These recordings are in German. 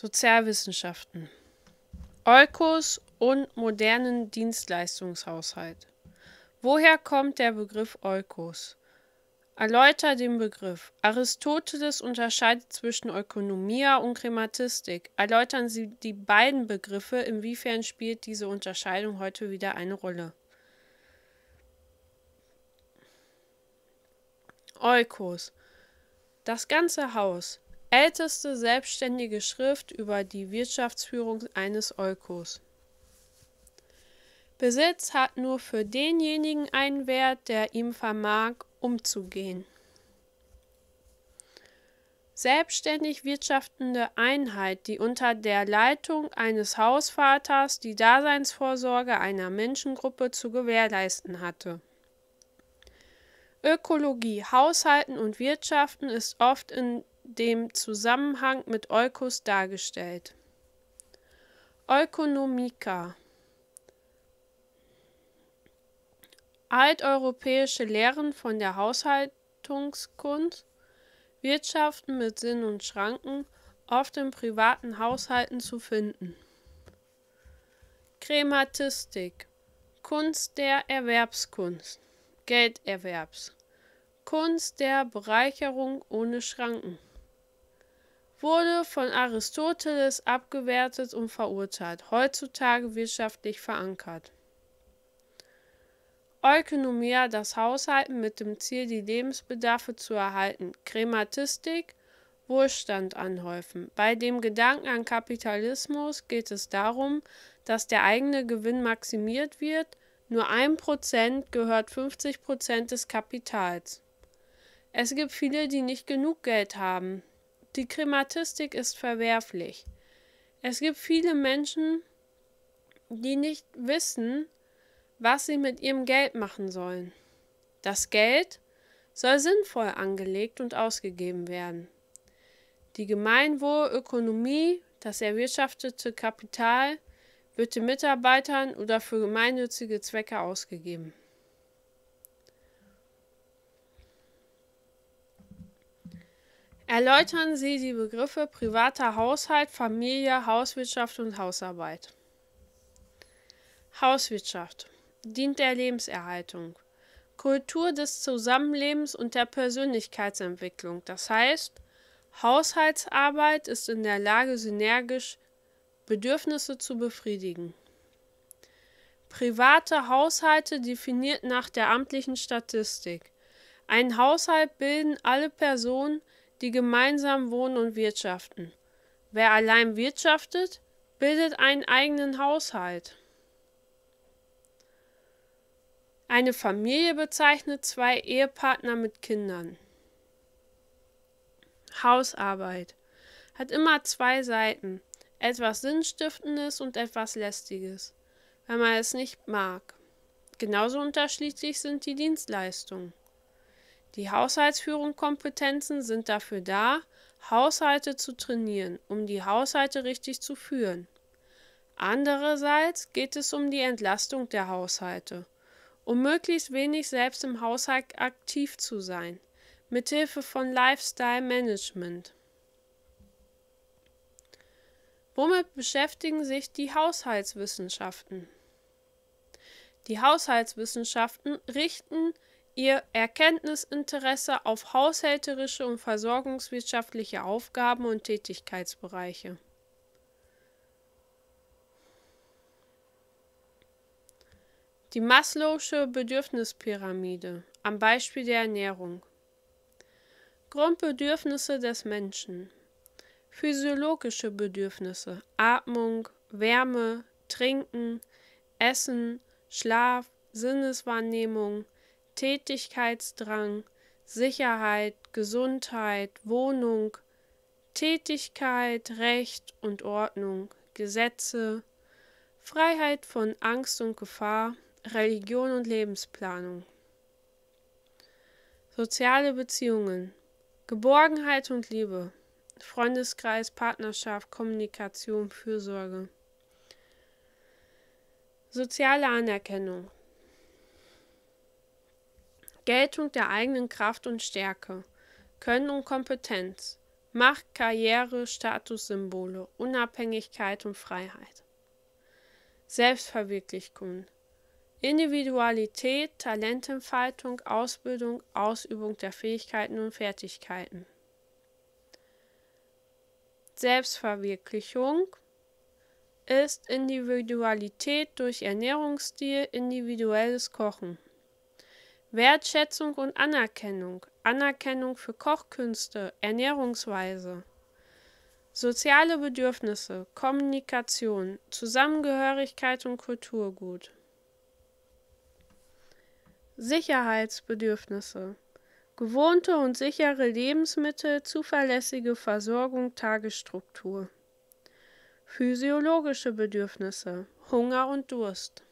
Sozialwissenschaften. Eukos und modernen Dienstleistungshaushalt. Woher kommt der Begriff Eukos? Erläuter den Begriff. Aristoteles unterscheidet zwischen Ökonomia und Krematistik. Erläutern Sie die beiden Begriffe, inwiefern spielt diese Unterscheidung heute wieder eine Rolle? Eukos. Das ganze Haus. Älteste selbstständige Schrift über die Wirtschaftsführung eines Eukos. Besitz hat nur für denjenigen einen Wert, der ihm vermag, umzugehen. Selbstständig wirtschaftende Einheit, die unter der Leitung eines Hausvaters die Daseinsvorsorge einer Menschengruppe zu gewährleisten hatte. Ökologie, Haushalten und Wirtschaften ist oft in dem Zusammenhang mit Eukos dargestellt. Eukonomika Alteuropäische Lehren von der Haushaltungskunst, Wirtschaften mit Sinn und Schranken, oft in privaten Haushalten zu finden. Krematistik Kunst der Erwerbskunst Gelderwerbs Kunst der Bereicherung ohne Schranken wurde von Aristoteles abgewertet und verurteilt, heutzutage wirtschaftlich verankert. Eukonomia, das Haushalten mit dem Ziel, die Lebensbedarfe zu erhalten, Krematistik Wohlstand anhäufen. Bei dem Gedanken an Kapitalismus geht es darum, dass der eigene Gewinn maximiert wird, nur ein Prozent gehört 50 Prozent des Kapitals. Es gibt viele, die nicht genug Geld haben, die Krematistik ist verwerflich. Es gibt viele Menschen, die nicht wissen, was sie mit ihrem Geld machen sollen. Das Geld soll sinnvoll angelegt und ausgegeben werden. Die Gemeinwohlökonomie, das erwirtschaftete Kapital, wird den Mitarbeitern oder für gemeinnützige Zwecke ausgegeben. Erläutern Sie die Begriffe privater Haushalt, Familie, Hauswirtschaft und Hausarbeit. Hauswirtschaft dient der Lebenserhaltung, Kultur des Zusammenlebens und der Persönlichkeitsentwicklung. Das heißt, Haushaltsarbeit ist in der Lage, synergisch Bedürfnisse zu befriedigen. Private Haushalte definiert nach der amtlichen Statistik. Ein Haushalt bilden alle Personen, die gemeinsam wohnen und wirtschaften. Wer allein wirtschaftet, bildet einen eigenen Haushalt. Eine Familie bezeichnet zwei Ehepartner mit Kindern. Hausarbeit hat immer zwei Seiten, etwas Sinnstiftendes und etwas Lästiges, wenn man es nicht mag. Genauso unterschiedlich sind die Dienstleistungen. Die Haushaltsführungskompetenzen sind dafür da, Haushalte zu trainieren, um die Haushalte richtig zu führen. Andererseits geht es um die Entlastung der Haushalte, um möglichst wenig selbst im Haushalt aktiv zu sein, mithilfe von Lifestyle Management. Womit beschäftigen sich die Haushaltswissenschaften? Die Haushaltswissenschaften richten ihr Erkenntnisinteresse auf haushälterische und versorgungswirtschaftliche Aufgaben und Tätigkeitsbereiche. Die Maslow'sche Bedürfnispyramide am Beispiel der Ernährung. Grundbedürfnisse des Menschen. Physiologische Bedürfnisse Atmung, Wärme, Trinken, Essen, Schlaf, Sinneswahrnehmung, Tätigkeitsdrang, Sicherheit, Gesundheit, Wohnung, Tätigkeit, Recht und Ordnung, Gesetze, Freiheit von Angst und Gefahr, Religion und Lebensplanung. Soziale Beziehungen, Geborgenheit und Liebe, Freundeskreis, Partnerschaft, Kommunikation, Fürsorge. Soziale Anerkennung, Geltung der eigenen Kraft und Stärke, Können und Kompetenz, Macht, Karriere, Statussymbole, Unabhängigkeit und Freiheit. Selbstverwirklichung, Individualität, Talententfaltung, Ausbildung, Ausübung der Fähigkeiten und Fertigkeiten. Selbstverwirklichung ist Individualität durch Ernährungsstil, individuelles Kochen. Wertschätzung und Anerkennung, Anerkennung für Kochkünste, Ernährungsweise, soziale Bedürfnisse, Kommunikation, Zusammengehörigkeit und Kulturgut, Sicherheitsbedürfnisse, gewohnte und sichere Lebensmittel, zuverlässige Versorgung, Tagesstruktur, physiologische Bedürfnisse, Hunger und Durst.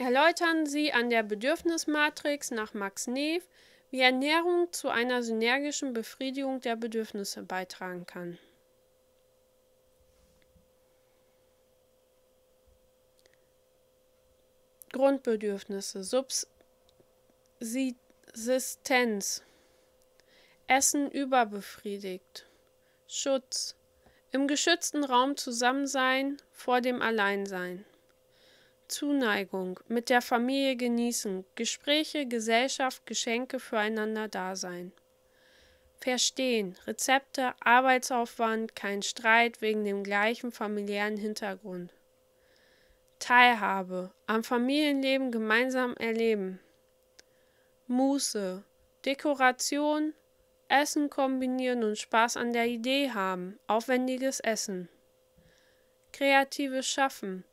Erläutern Sie an der Bedürfnismatrix nach Max Neff, wie Ernährung zu einer synergischen Befriedigung der Bedürfnisse beitragen kann. Grundbedürfnisse, Subsistenz, Essen überbefriedigt, Schutz, im geschützten Raum zusammen sein vor dem Alleinsein. Zuneigung, mit der Familie genießen, Gespräche, Gesellschaft, Geschenke füreinander da sein. Verstehen, Rezepte, Arbeitsaufwand, kein Streit wegen dem gleichen familiären Hintergrund. Teilhabe, am Familienleben gemeinsam erleben. Muße, Dekoration, Essen kombinieren und Spaß an der Idee haben, aufwendiges Essen. Kreatives Schaffen,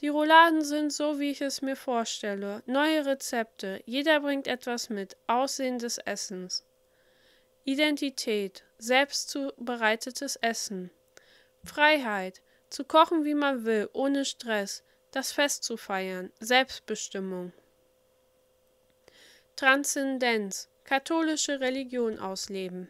die Rouladen sind so, wie ich es mir vorstelle. Neue Rezepte. Jeder bringt etwas mit. Aussehen des Essens. Identität. Selbst zubereitetes Essen. Freiheit. Zu kochen, wie man will, ohne Stress. Das Fest zu feiern. Selbstbestimmung. Transzendenz. Katholische Religion ausleben.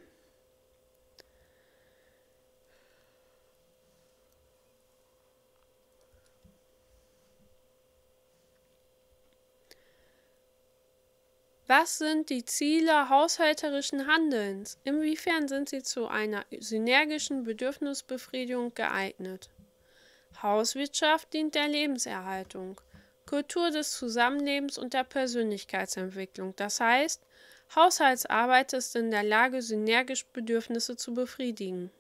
Was sind die Ziele haushälterischen Handelns? Inwiefern sind sie zu einer synergischen Bedürfnisbefriedigung geeignet? Hauswirtschaft dient der Lebenserhaltung, Kultur des Zusammenlebens und der Persönlichkeitsentwicklung. Das heißt, Haushaltsarbeit ist in der Lage, synergisch Bedürfnisse zu befriedigen.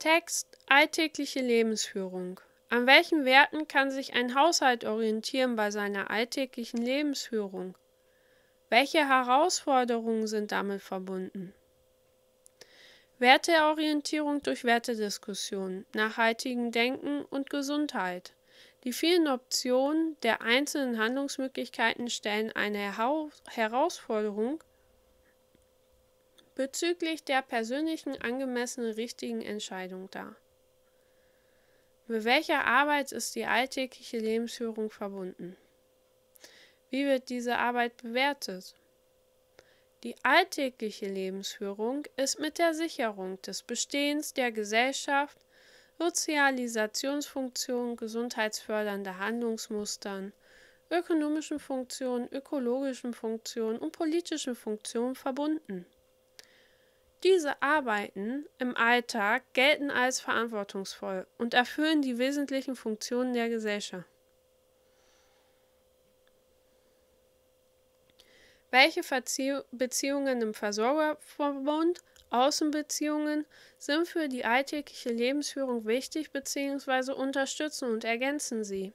Text Alltägliche Lebensführung an welchen Werten kann sich ein Haushalt orientieren bei seiner alltäglichen Lebensführung? Welche Herausforderungen sind damit verbunden? Werteorientierung durch Wertediskussionen, nachhaltigen Denken und Gesundheit. Die vielen Optionen der einzelnen Handlungsmöglichkeiten stellen eine Herausforderung bezüglich der persönlichen angemessenen richtigen Entscheidung dar. Mit welcher Arbeit ist die alltägliche Lebensführung verbunden? Wie wird diese Arbeit bewertet? Die alltägliche Lebensführung ist mit der Sicherung des Bestehens der Gesellschaft, Sozialisationsfunktionen, gesundheitsfördernder Handlungsmustern, ökonomischen Funktionen, ökologischen Funktionen und politischen Funktionen verbunden. Diese Arbeiten im Alltag gelten als verantwortungsvoll und erfüllen die wesentlichen Funktionen der Gesellschaft. Welche Verzie Beziehungen im Versorgerverbund, Außenbeziehungen, sind für die alltägliche Lebensführung wichtig bzw. unterstützen und ergänzen sie?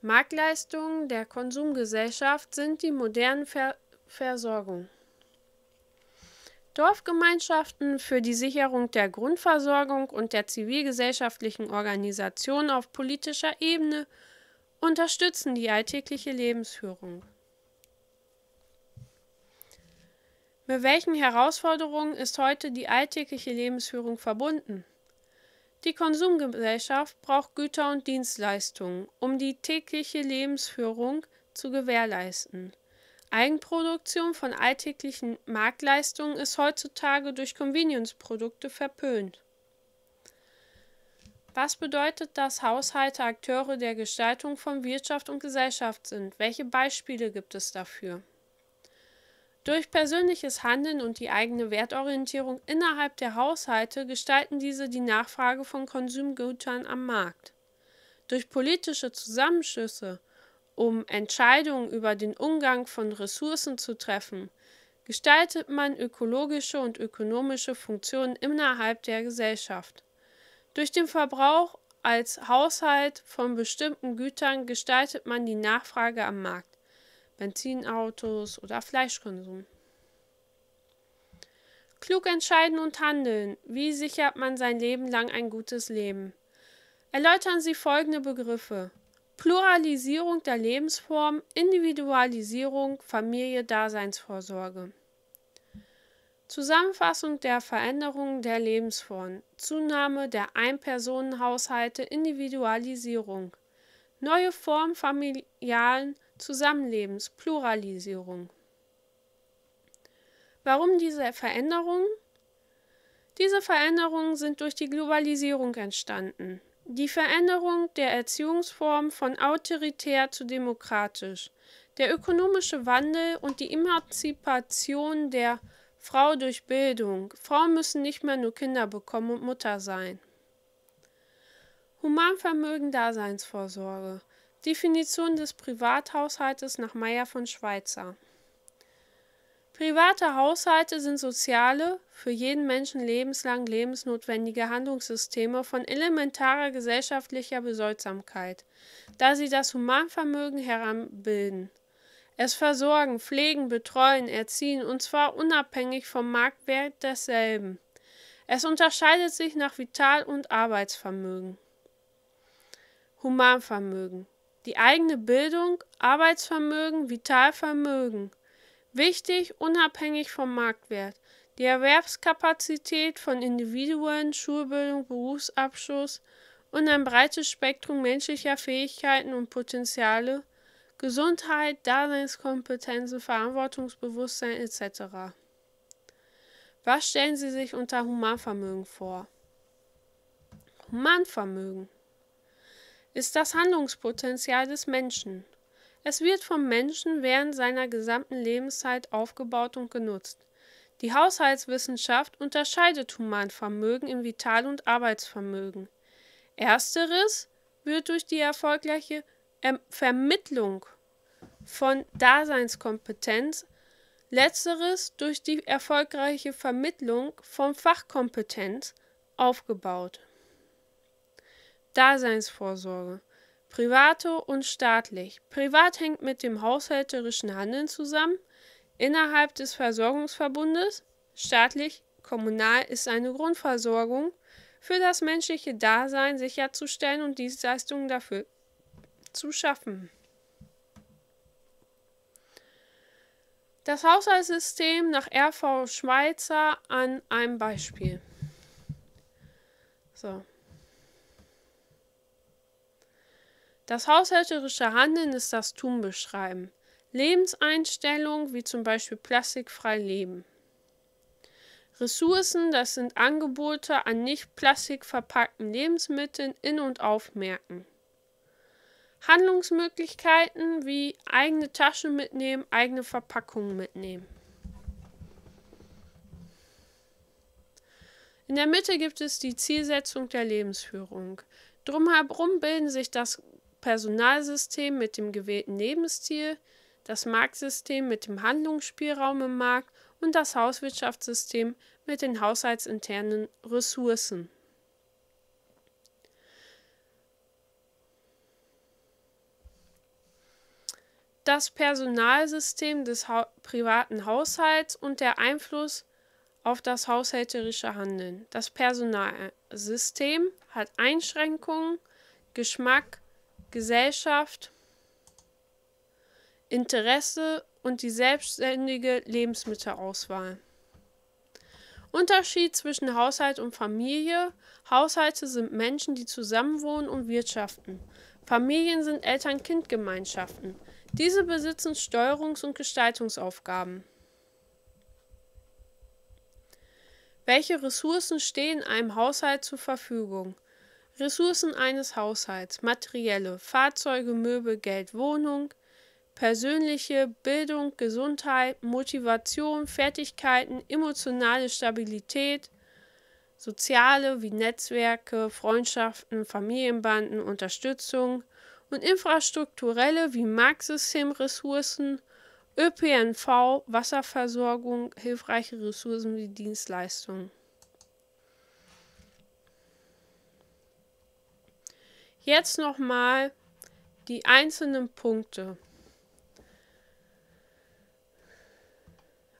Marktleistungen der Konsumgesellschaft sind die modernen Ver Versorgung. Dorfgemeinschaften für die Sicherung der Grundversorgung und der zivilgesellschaftlichen Organisation auf politischer Ebene unterstützen die alltägliche Lebensführung. Mit welchen Herausforderungen ist heute die alltägliche Lebensführung verbunden? Die Konsumgesellschaft braucht Güter und Dienstleistungen, um die tägliche Lebensführung zu gewährleisten. Eigenproduktion von alltäglichen Marktleistungen ist heutzutage durch Convenience-Produkte verpönt. Was bedeutet, dass Haushalte Akteure der Gestaltung von Wirtschaft und Gesellschaft sind? Welche Beispiele gibt es dafür? Durch persönliches Handeln und die eigene Wertorientierung innerhalb der Haushalte gestalten diese die Nachfrage von Konsumgütern am Markt. Durch politische Zusammenschlüsse um Entscheidungen über den Umgang von Ressourcen zu treffen, gestaltet man ökologische und ökonomische Funktionen innerhalb der Gesellschaft. Durch den Verbrauch als Haushalt von bestimmten Gütern gestaltet man die Nachfrage am Markt, Benzinautos oder Fleischkonsum. Klug entscheiden und handeln. Wie sichert man sein Leben lang ein gutes Leben? Erläutern Sie folgende Begriffe. Pluralisierung der Lebensform, Individualisierung, Familie, Daseinsvorsorge. Zusammenfassung der Veränderungen der Lebensform. Zunahme der Einpersonenhaushalte, Individualisierung, neue Form familialen Zusammenlebens, Pluralisierung. Warum diese Veränderungen? Diese Veränderungen sind durch die Globalisierung entstanden. Die Veränderung der Erziehungsform von autoritär zu demokratisch, der ökonomische Wandel und die Emanzipation der Frau durch Bildung. Frauen müssen nicht mehr nur Kinder bekommen und Mutter sein. Humanvermögen Daseinsvorsorge. Definition des Privathaushaltes nach Meyer von Schweizer. Private Haushalte sind soziale, für jeden Menschen lebenslang lebensnotwendige Handlungssysteme von elementarer gesellschaftlicher Besoldsamkeit, da sie das Humanvermögen heranbilden. Es versorgen, pflegen, betreuen, erziehen und zwar unabhängig vom Marktwert desselben. Es unterscheidet sich nach Vital- und Arbeitsvermögen. Humanvermögen. Die eigene Bildung, Arbeitsvermögen, Vitalvermögen Wichtig, unabhängig vom Marktwert. Die Erwerbskapazität von Individuen, Schulbildung, Berufsabschluss und ein breites Spektrum menschlicher Fähigkeiten und Potenziale, Gesundheit, Daseinskompetenzen, Verantwortungsbewusstsein etc. Was stellen Sie sich unter Humanvermögen vor? Humanvermögen ist das Handlungspotenzial des Menschen es wird vom Menschen während seiner gesamten Lebenszeit aufgebaut und genutzt. Die Haushaltswissenschaft unterscheidet Humanvermögen in Vital- und Arbeitsvermögen. Ersteres wird durch die erfolgreiche Vermittlung von Daseinskompetenz, letzteres durch die erfolgreiche Vermittlung von Fachkompetenz aufgebaut. Daseinsvorsorge private und staatlich. Privat hängt mit dem haushälterischen Handeln zusammen, innerhalb des Versorgungsverbundes, staatlich, kommunal ist eine Grundversorgung für das menschliche Dasein sicherzustellen und Dienstleistungen dafür zu schaffen. Das Haushaltssystem nach RV Schweizer an einem Beispiel. So. Das haushälterische Handeln ist das Tun beschreiben. Lebenseinstellungen wie zum Beispiel plastikfrei leben. Ressourcen, das sind Angebote an nicht plastikverpackten Lebensmitteln in und auf Märkten. Handlungsmöglichkeiten wie eigene Taschen mitnehmen, eigene Verpackungen mitnehmen. In der Mitte gibt es die Zielsetzung der Lebensführung. Drumherum bilden sich das Personalsystem mit dem gewählten Lebensstil, das Marktsystem mit dem Handlungsspielraum im Markt und das Hauswirtschaftssystem mit den haushaltsinternen Ressourcen. Das Personalsystem des ha privaten Haushalts und der Einfluss auf das haushälterische Handeln. Das Personalsystem hat Einschränkungen, Geschmack, Gesellschaft, Interesse und die selbstständige Lebensmittelauswahl. Unterschied zwischen Haushalt und Familie. Haushalte sind Menschen, die zusammenwohnen und wirtschaften. Familien sind Eltern-Kind-Gemeinschaften. Diese besitzen Steuerungs- und Gestaltungsaufgaben. Welche Ressourcen stehen einem Haushalt zur Verfügung? Ressourcen eines Haushalts, materielle, Fahrzeuge, Möbel, Geld, Wohnung, persönliche, Bildung, Gesundheit, Motivation, Fertigkeiten, emotionale Stabilität, soziale wie Netzwerke, Freundschaften, Familienbanden, Unterstützung und infrastrukturelle wie Marktsystemressourcen, ÖPNV, Wasserversorgung, hilfreiche Ressourcen wie Dienstleistungen. Jetzt nochmal die einzelnen Punkte.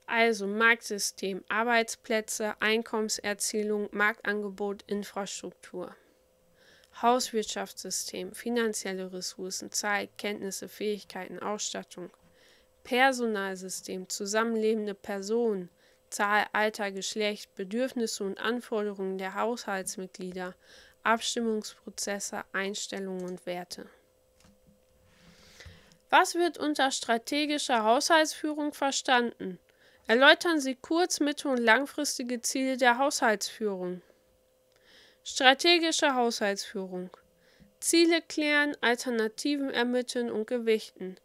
Also Marktsystem, Arbeitsplätze, Einkommenserzielung, Marktangebot, Infrastruktur. Hauswirtschaftssystem, finanzielle Ressourcen, Zeit, Kenntnisse, Fähigkeiten, Ausstattung. Personalsystem, zusammenlebende Personen, Zahl, Alter, Geschlecht, Bedürfnisse und Anforderungen der Haushaltsmitglieder, Abstimmungsprozesse, Einstellungen und Werte. Was wird unter strategischer Haushaltsführung verstanden? Erläutern Sie kurz-, mittel- und langfristige Ziele der Haushaltsführung. Strategische Haushaltsführung. Ziele klären, Alternativen ermitteln und gewichten.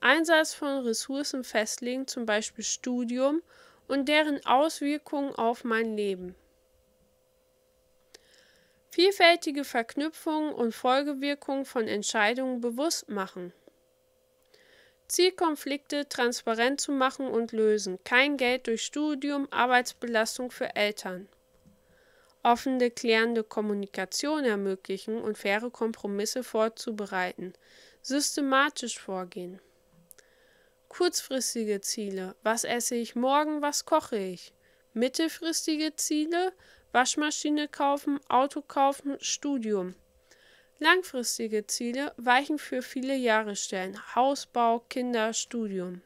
Einsatz von Ressourcen festlegen, zum Beispiel Studium, und deren Auswirkungen auf mein Leben vielfältige Verknüpfungen und Folgewirkungen von Entscheidungen bewusst machen. Zielkonflikte transparent zu machen und lösen. Kein Geld durch Studium, Arbeitsbelastung für Eltern. Offene, klärende Kommunikation ermöglichen und faire Kompromisse vorzubereiten. Systematisch vorgehen. Kurzfristige Ziele. Was esse ich morgen, was koche ich? Mittelfristige Ziele. Waschmaschine kaufen, Auto kaufen, Studium. Langfristige Ziele weichen für viele Jahre stellen. Hausbau, Kinder, Studium.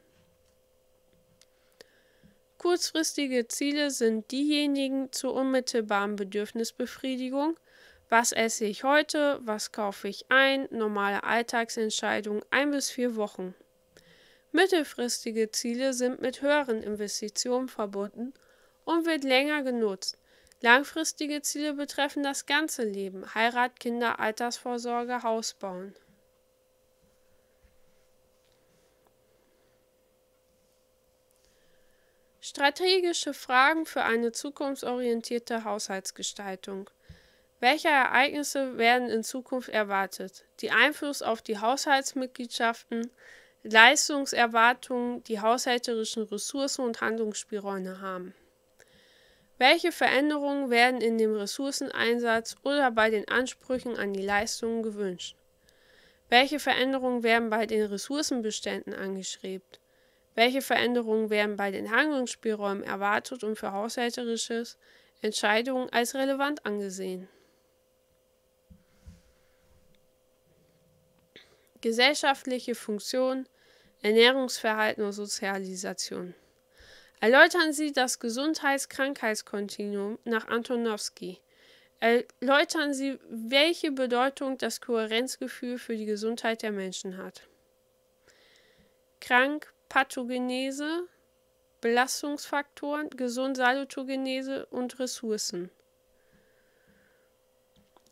Kurzfristige Ziele sind diejenigen zur unmittelbaren Bedürfnisbefriedigung. Was esse ich heute? Was kaufe ich ein? Normale Alltagsentscheidungen ein bis vier Wochen. Mittelfristige Ziele sind mit höheren Investitionen verbunden und wird länger genutzt. Langfristige Ziele betreffen das ganze Leben, Heirat, Kinder, Altersvorsorge, Haus bauen. Strategische Fragen für eine zukunftsorientierte Haushaltsgestaltung. Welche Ereignisse werden in Zukunft erwartet? Die Einfluss auf die Haushaltsmitgliedschaften, Leistungserwartungen, die haushälterischen Ressourcen und Handlungsspielräume haben. Welche Veränderungen werden in dem Ressourceneinsatz oder bei den Ansprüchen an die Leistungen gewünscht? Welche Veränderungen werden bei den Ressourcenbeständen angeschrieben? Welche Veränderungen werden bei den Handlungsspielräumen erwartet und für haushälterische Entscheidungen als relevant angesehen? Gesellschaftliche Funktion, Ernährungsverhalten und Sozialisation. Erläutern Sie das Gesundheits-Krankheitskontinuum nach Antonowski. Erläutern Sie, welche Bedeutung das Kohärenzgefühl für die Gesundheit der Menschen hat. Krank, Pathogenese, Belastungsfaktoren, gesund Salutogenese und Ressourcen.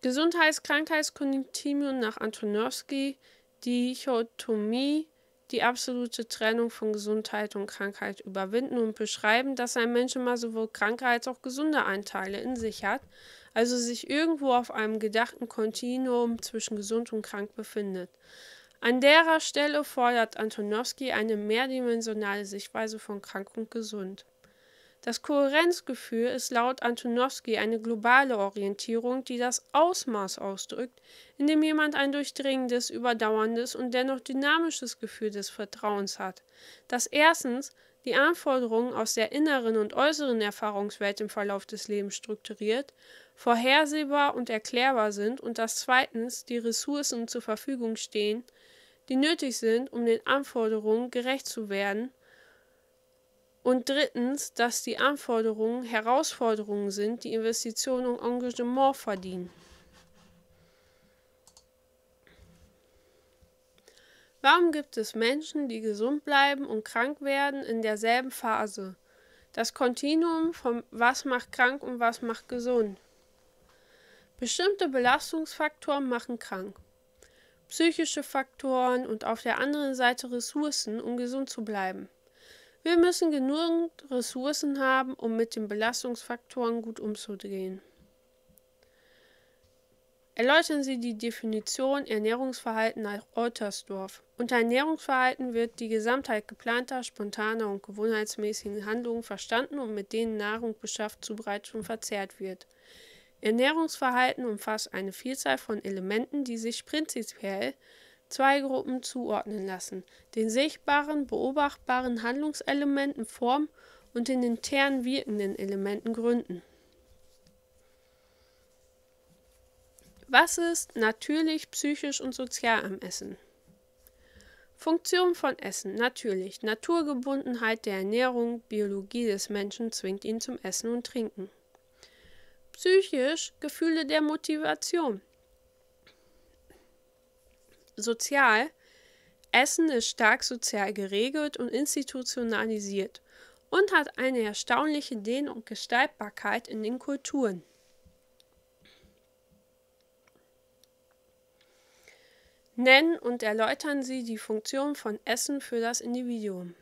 Gesundheits-Krankheitskontinuum nach Antonowski, Dichotomie, die absolute Trennung von Gesundheit und Krankheit überwinden und beschreiben, dass ein Mensch immer sowohl kranke als auch gesunde Anteile in sich hat, also sich irgendwo auf einem gedachten Kontinuum zwischen gesund und krank befindet. An derer Stelle fordert Antonowski eine mehrdimensionale Sichtweise von krank und gesund. Das Kohärenzgefühl ist laut Antonowski eine globale Orientierung, die das Ausmaß ausdrückt, in dem jemand ein durchdringendes, überdauerndes und dennoch dynamisches Gefühl des Vertrauens hat, das erstens die Anforderungen aus der inneren und äußeren Erfahrungswelt im Verlauf des Lebens strukturiert, vorhersehbar und erklärbar sind und dass zweitens die Ressourcen zur Verfügung stehen, die nötig sind, um den Anforderungen gerecht zu werden, und drittens, dass die Anforderungen Herausforderungen sind, die Investitionen und Engagement verdienen. Warum gibt es Menschen, die gesund bleiben und krank werden in derselben Phase? Das Kontinuum von was macht krank und was macht gesund. Bestimmte Belastungsfaktoren machen krank. Psychische Faktoren und auf der anderen Seite Ressourcen, um gesund zu bleiben. Wir müssen genügend Ressourcen haben, um mit den Belastungsfaktoren gut umzugehen. Erläutern Sie die Definition Ernährungsverhalten nach Ottersdorf. Unter Ernährungsverhalten wird die Gesamtheit geplanter, spontaner und gewohnheitsmäßigen Handlungen verstanden und mit denen Nahrung beschafft, zubereitet und verzehrt wird. Ernährungsverhalten umfasst eine Vielzahl von Elementen, die sich prinzipiell zwei Gruppen zuordnen lassen, den sichtbaren, beobachtbaren Handlungselementen Form und den intern wirkenden Elementen Gründen. Was ist natürlich, psychisch und sozial am Essen? Funktion von Essen, natürlich. Naturgebundenheit der Ernährung, Biologie des Menschen zwingt ihn zum Essen und Trinken. Psychisch Gefühle der Motivation, Sozial. Essen ist stark sozial geregelt und institutionalisiert und hat eine erstaunliche Dehn- und Gestaltbarkeit in den Kulturen. Nennen und erläutern Sie die Funktion von Essen für das Individuum.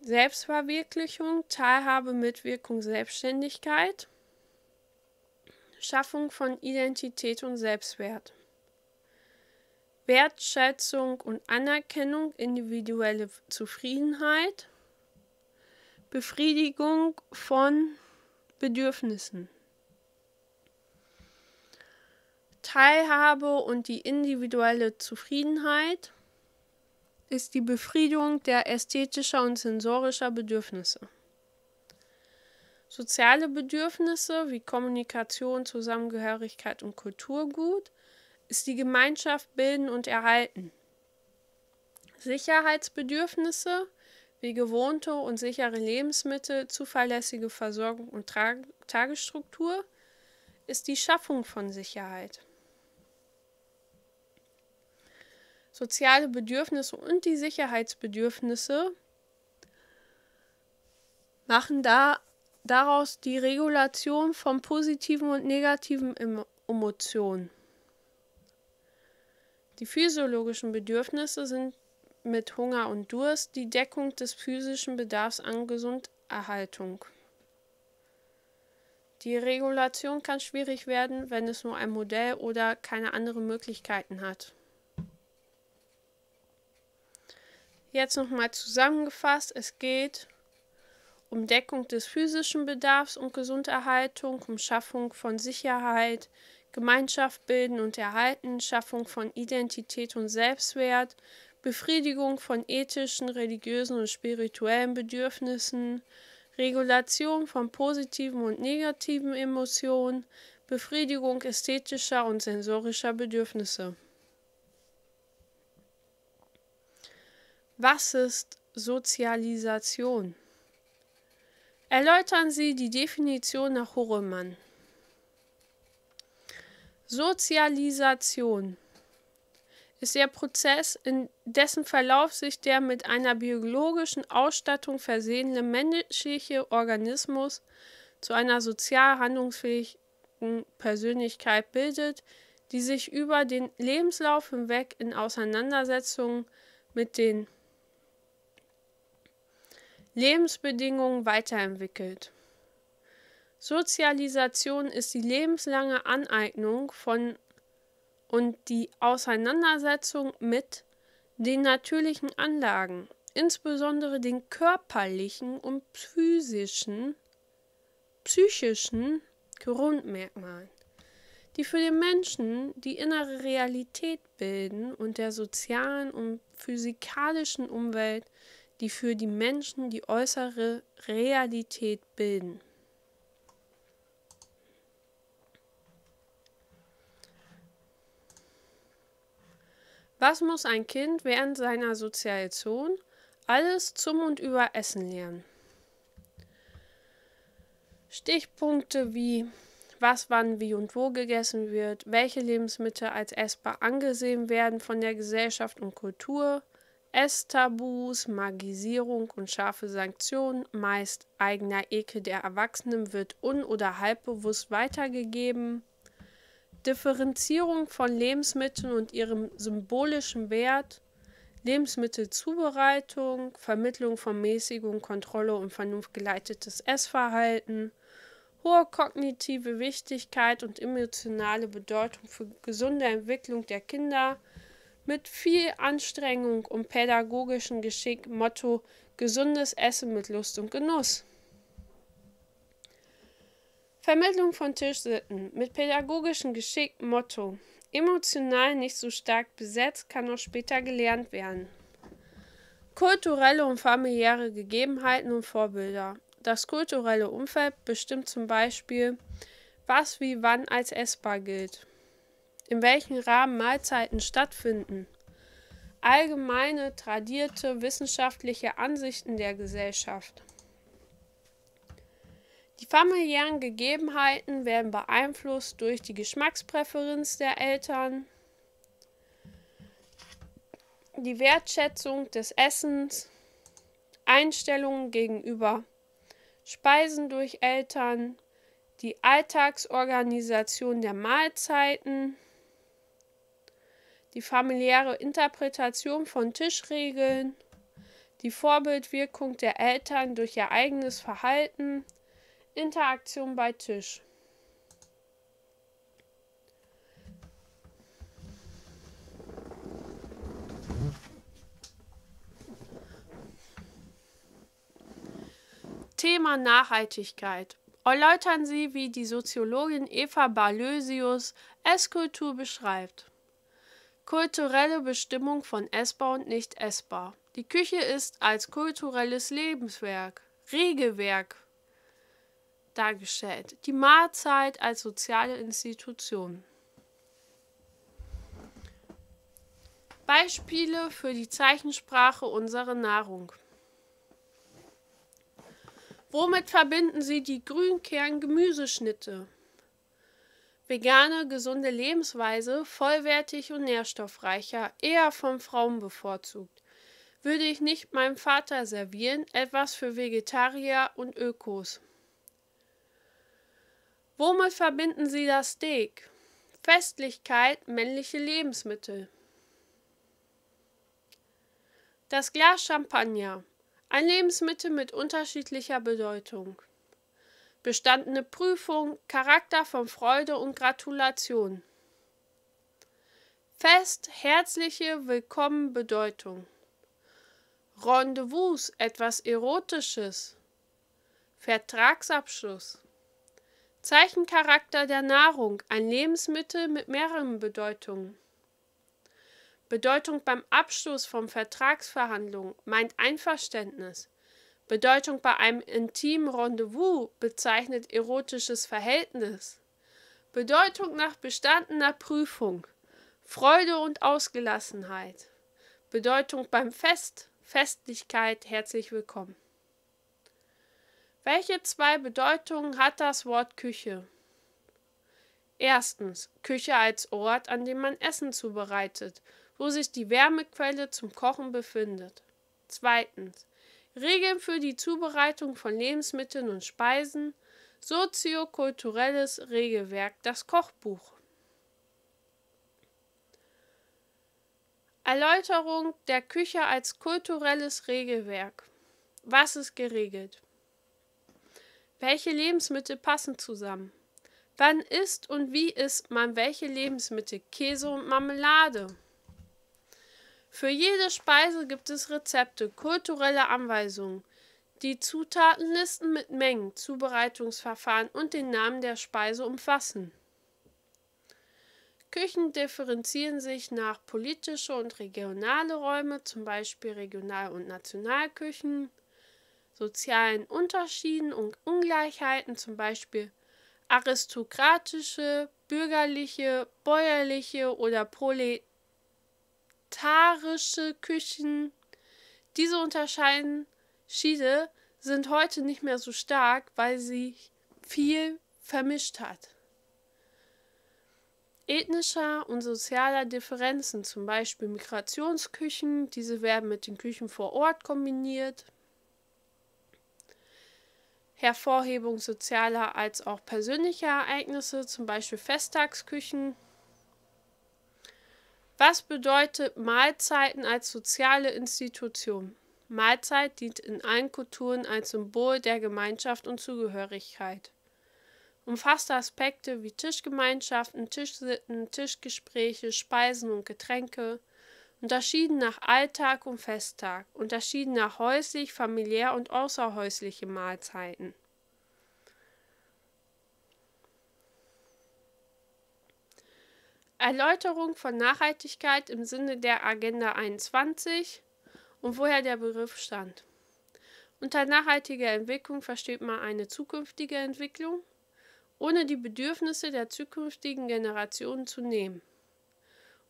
Selbstverwirklichung, Teilhabe, Mitwirkung, Selbstständigkeit. Schaffung von Identität und Selbstwert. Wertschätzung und Anerkennung, individuelle Zufriedenheit, Befriedigung von Bedürfnissen. Teilhabe und die individuelle Zufriedenheit ist die Befriedigung der ästhetischer und sensorischer Bedürfnisse. Soziale Bedürfnisse wie Kommunikation, Zusammengehörigkeit und Kulturgut ist die Gemeinschaft bilden und erhalten. Sicherheitsbedürfnisse wie gewohnte und sichere Lebensmittel, zuverlässige Versorgung und Tra Tagesstruktur ist die Schaffung von Sicherheit. Soziale Bedürfnisse und die Sicherheitsbedürfnisse machen da daraus die Regulation von positiven und negativen Emotionen. Die physiologischen Bedürfnisse sind mit Hunger und Durst die Deckung des physischen Bedarfs an Gesunderhaltung. Die Regulation kann schwierig werden, wenn es nur ein Modell oder keine anderen Möglichkeiten hat. Jetzt nochmal zusammengefasst, es geht um Deckung des physischen Bedarfs und Gesunderhaltung, um Schaffung von Sicherheit, Gemeinschaft bilden und erhalten, Schaffung von Identität und Selbstwert, Befriedigung von ethischen, religiösen und spirituellen Bedürfnissen, Regulation von positiven und negativen Emotionen, Befriedigung ästhetischer und sensorischer Bedürfnisse. Was ist Sozialisation? Erläutern Sie die Definition nach Horremann. Sozialisation ist der Prozess, in dessen Verlauf sich der mit einer biologischen Ausstattung versehene menschliche Organismus zu einer sozial handlungsfähigen Persönlichkeit bildet, die sich über den Lebenslauf hinweg in Auseinandersetzungen mit den Lebensbedingungen weiterentwickelt. Sozialisation ist die lebenslange Aneignung von und die Auseinandersetzung mit den natürlichen Anlagen, insbesondere den körperlichen und physischen, psychischen Grundmerkmalen, die für den Menschen die innere Realität bilden und der sozialen und physikalischen Umwelt die für die Menschen die äußere Realität bilden. Was muss ein Kind während seiner Sozialisation alles zum und über Essen lernen? Stichpunkte wie was wann wie und wo gegessen wird, welche Lebensmittel als essbar angesehen werden von der Gesellschaft und Kultur, Esstabus, Magisierung und scharfe Sanktionen, meist eigener Ekel der Erwachsenen, wird un- oder halbbewusst weitergegeben. Differenzierung von Lebensmitteln und ihrem symbolischen Wert, Lebensmittelzubereitung, Vermittlung von Mäßigung, Kontrolle und vernunftgeleitetes Essverhalten, hohe kognitive Wichtigkeit und emotionale Bedeutung für gesunde Entwicklung der Kinder, mit viel Anstrengung und pädagogischem Geschick Motto gesundes Essen mit Lust und Genuss. Vermittlung von Tischsitten mit pädagogischem Geschick Motto emotional nicht so stark besetzt kann auch später gelernt werden. Kulturelle und familiäre Gegebenheiten und Vorbilder. Das kulturelle Umfeld bestimmt zum Beispiel, was wie wann als essbar gilt in welchem Rahmen Mahlzeiten stattfinden, allgemeine, tradierte wissenschaftliche Ansichten der Gesellschaft. Die familiären Gegebenheiten werden beeinflusst durch die Geschmackspräferenz der Eltern, die Wertschätzung des Essens, Einstellungen gegenüber Speisen durch Eltern, die Alltagsorganisation der Mahlzeiten, die familiäre Interpretation von Tischregeln, die Vorbildwirkung der Eltern durch ihr eigenes Verhalten, Interaktion bei Tisch. Thema Nachhaltigkeit. Erläutern Sie, wie die Soziologin Eva Barlösius Esskultur beschreibt. Kulturelle Bestimmung von essbar und nicht essbar. Die Küche ist als kulturelles Lebenswerk, Regelwerk dargestellt. Die Mahlzeit als soziale Institution. Beispiele für die Zeichensprache unserer Nahrung. Womit verbinden Sie die Grünkern-Gemüseschnitte? vegane, gesunde Lebensweise vollwertig und nährstoffreicher, eher von Frauen bevorzugt. Würde ich nicht meinem Vater servieren, etwas für Vegetarier und Ökos. Womit verbinden Sie das Steak? Festlichkeit, männliche Lebensmittel. Das Glas Champagner. Ein Lebensmittel mit unterschiedlicher Bedeutung. Bestandene Prüfung, Charakter von Freude und Gratulation. Fest, herzliche Willkommen, Bedeutung. Rendezvous, etwas Erotisches. Vertragsabschluss. Zeichencharakter der Nahrung, ein Lebensmittel mit mehreren Bedeutungen. Bedeutung beim Abschluss von Vertragsverhandlungen meint Einverständnis. Bedeutung bei einem intimen Rendezvous bezeichnet erotisches Verhältnis. Bedeutung nach bestandener Prüfung. Freude und Ausgelassenheit. Bedeutung beim Fest. Festlichkeit. Herzlich willkommen. Welche zwei Bedeutungen hat das Wort Küche? Erstens, Küche als Ort, an dem man Essen zubereitet, wo sich die Wärmequelle zum Kochen befindet. Zweitens, Regeln für die Zubereitung von Lebensmitteln und Speisen, soziokulturelles Regelwerk, das Kochbuch. Erläuterung der Küche als kulturelles Regelwerk. Was ist geregelt? Welche Lebensmittel passen zusammen? Wann isst und wie isst man welche Lebensmittel? Käse und Marmelade. Für jede Speise gibt es Rezepte, kulturelle Anweisungen, die Zutatenlisten mit Mengen, Zubereitungsverfahren und den Namen der Speise umfassen. Küchen differenzieren sich nach politische und regionale Räume, zum Beispiel Regional- und Nationalküchen, sozialen Unterschieden und Ungleichheiten, zum Beispiel aristokratische, bürgerliche, bäuerliche oder proletarische vegetarische Küchen. Diese Unterschiede sind heute nicht mehr so stark, weil sie viel vermischt hat. Ethnischer und sozialer Differenzen, zum Beispiel Migrationsküchen, diese werden mit den Küchen vor Ort kombiniert. Hervorhebung sozialer als auch persönlicher Ereignisse, zum Beispiel Festtagsküchen, was bedeutet Mahlzeiten als soziale Institution? Mahlzeit dient in allen Kulturen als Symbol der Gemeinschaft und Zugehörigkeit. Umfasst Aspekte wie Tischgemeinschaften, Tischsitten, Tischgespräche, Speisen und Getränke, unterschieden nach Alltag und Festtag, unterschieden nach häuslich, familiär und außerhäusliche Mahlzeiten. Erläuterung von Nachhaltigkeit im Sinne der Agenda 21 und woher der Begriff stand. Unter nachhaltiger Entwicklung versteht man eine zukünftige Entwicklung, ohne die Bedürfnisse der zukünftigen Generationen zu nehmen.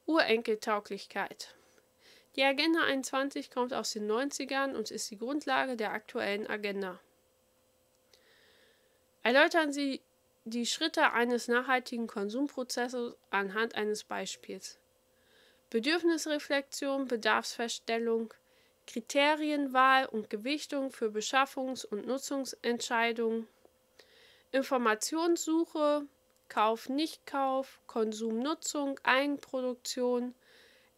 Urenkeltauglichkeit. Die Agenda 21 kommt aus den 90ern und ist die Grundlage der aktuellen Agenda. Erläutern Sie die Schritte eines nachhaltigen Konsumprozesses anhand eines Beispiels. Bedürfnisreflexion, Bedarfsfeststellung, Kriterienwahl und Gewichtung für Beschaffungs- und Nutzungsentscheidungen, Informationssuche, Kauf, Nichtkauf, Konsum, Nutzung, Eigenproduktion,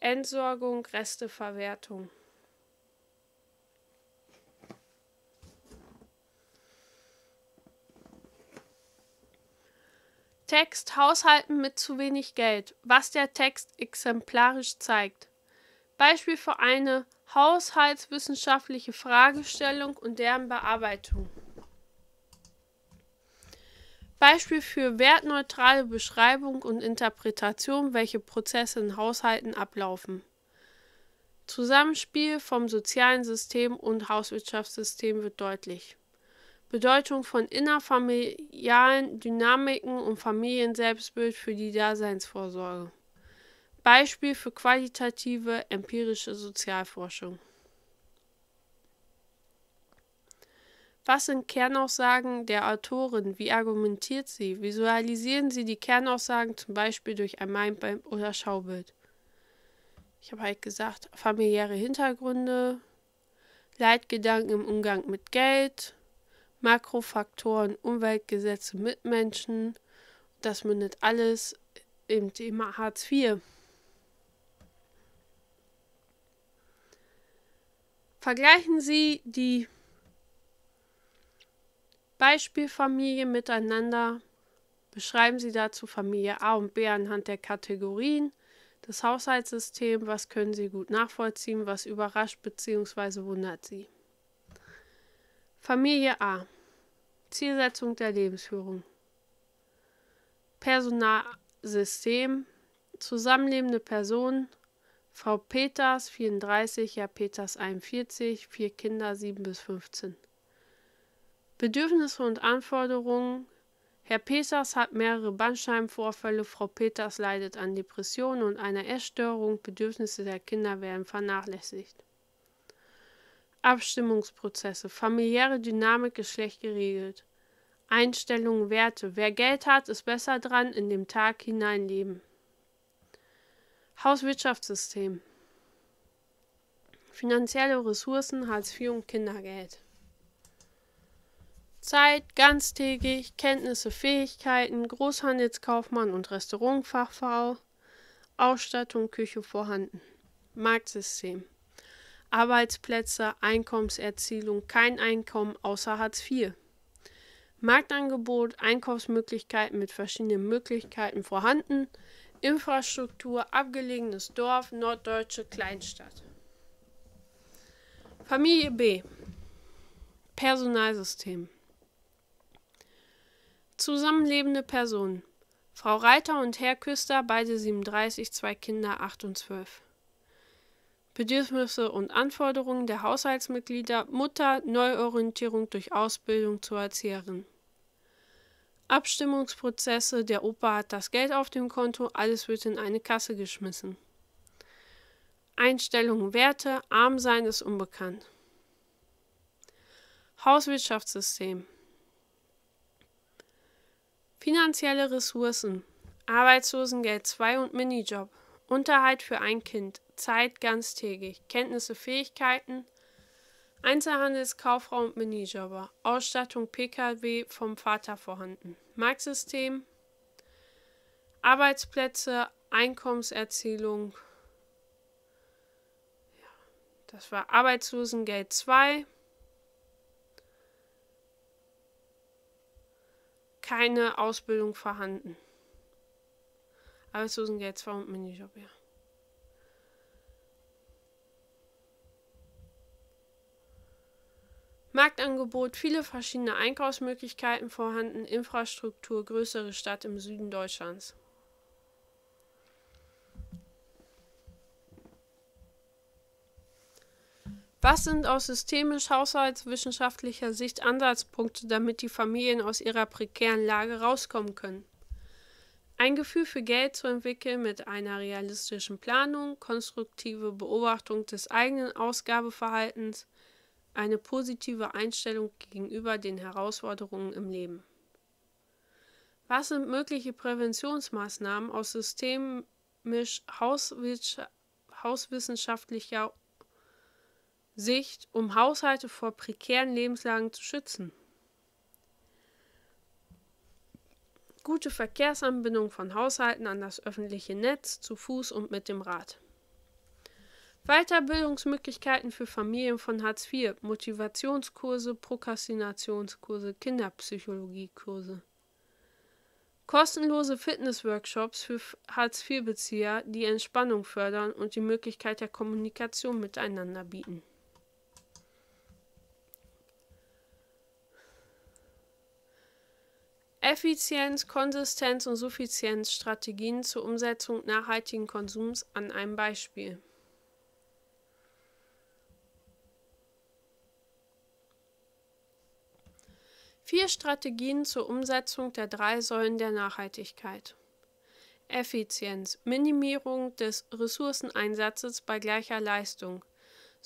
Entsorgung, Resteverwertung. Text Haushalten mit zu wenig Geld, was der Text exemplarisch zeigt. Beispiel für eine haushaltswissenschaftliche Fragestellung und deren Bearbeitung. Beispiel für wertneutrale Beschreibung und Interpretation, welche Prozesse in Haushalten ablaufen. Zusammenspiel vom sozialen System und Hauswirtschaftssystem wird deutlich. Bedeutung von innerfamilialen Dynamiken und Familienselbstbild für die Daseinsvorsorge. Beispiel für qualitative empirische Sozialforschung. Was sind Kernaussagen der Autorin? Wie argumentiert sie? Visualisieren Sie die Kernaussagen zum Beispiel durch ein Mindmap oder Schaubild. Ich habe halt gesagt, familiäre Hintergründe, Leitgedanken im Umgang mit Geld, Makrofaktoren, Umweltgesetze, Mitmenschen. Das mündet alles im Thema Hartz IV. Vergleichen Sie die Beispielfamilien miteinander. Beschreiben Sie dazu Familie A und B anhand der Kategorien, das Haushaltssystem, was können Sie gut nachvollziehen, was überrascht bzw. wundert Sie. Familie A. Zielsetzung der Lebensführung. Personalsystem. Zusammenlebende Personen. Frau Peters 34, Herr Peters 41, vier Kinder 7 bis 15. Bedürfnisse und Anforderungen. Herr Peters hat mehrere Bandscheibenvorfälle, Frau Peters leidet an Depressionen und einer Essstörung, Bedürfnisse der Kinder werden vernachlässigt. Abstimmungsprozesse, familiäre Dynamik, Geschlecht geregelt. Einstellungen, Werte. Wer Geld hat, ist besser dran, in dem Tag hineinleben. Hauswirtschaftssystem. Finanzielle Ressourcen, Hartz IV und Kindergeld. Zeit, ganztägig, Kenntnisse, Fähigkeiten, Großhandelskaufmann und Restaurantfachfrau, Ausstattung, Küche vorhanden. Marktsystem. Arbeitsplätze, Einkommenserzielung, kein Einkommen außer Hartz IV. Marktangebot, Einkaufsmöglichkeiten mit verschiedenen Möglichkeiten vorhanden, Infrastruktur, abgelegenes Dorf, norddeutsche Kleinstadt. Familie B. Personalsystem. Zusammenlebende Personen. Frau Reiter und Herr Küster, beide 37, zwei Kinder, 8 und 12. Bedürfnisse und Anforderungen der Haushaltsmitglieder, Mutter, Neuorientierung durch Ausbildung zur Erzieherin. Abstimmungsprozesse, der Opa hat das Geld auf dem Konto, alles wird in eine Kasse geschmissen. Einstellungen, Werte, Armsein ist unbekannt. Hauswirtschaftssystem. Finanzielle Ressourcen. Arbeitslosengeld 2 und Minijob. Unterhalt für ein Kind, Zeit ganztägig, Kenntnisse, Fähigkeiten, Einzelhandelskauffrau und Minijobber, Ausstattung PKW vom Vater vorhanden, Marktsystem, Arbeitsplätze, Einkommenserzielung, ja, das war Arbeitslosengeld 2, keine Ausbildung vorhanden. Arbeitslosengeld 2 und Minijob, ja. Marktangebot, viele verschiedene Einkaufsmöglichkeiten vorhanden, Infrastruktur, größere Stadt im Süden Deutschlands. Was sind aus systemisch-haushaltswissenschaftlicher Sicht Ansatzpunkte, damit die Familien aus ihrer prekären Lage rauskommen können? Ein Gefühl für Geld zu entwickeln mit einer realistischen Planung, konstruktive Beobachtung des eigenen Ausgabeverhaltens, eine positive Einstellung gegenüber den Herausforderungen im Leben. Was sind mögliche Präventionsmaßnahmen aus systemisch hauswissenschaftlicher Sicht, um Haushalte vor prekären Lebenslagen zu schützen? gute Verkehrsanbindung von Haushalten an das öffentliche Netz zu Fuß und mit dem Rad. Weiterbildungsmöglichkeiten für Familien von Hartz IV, Motivationskurse, Prokrastinationskurse, Kinderpsychologiekurse. Kostenlose Fitnessworkshops für Hartz IV-Bezieher, die Entspannung fördern und die Möglichkeit der Kommunikation miteinander bieten. Effizienz, Konsistenz und Suffizienz Strategien zur Umsetzung nachhaltigen Konsums an einem Beispiel. Vier Strategien zur Umsetzung der drei Säulen der Nachhaltigkeit. Effizienz, Minimierung des Ressourceneinsatzes bei gleicher Leistung,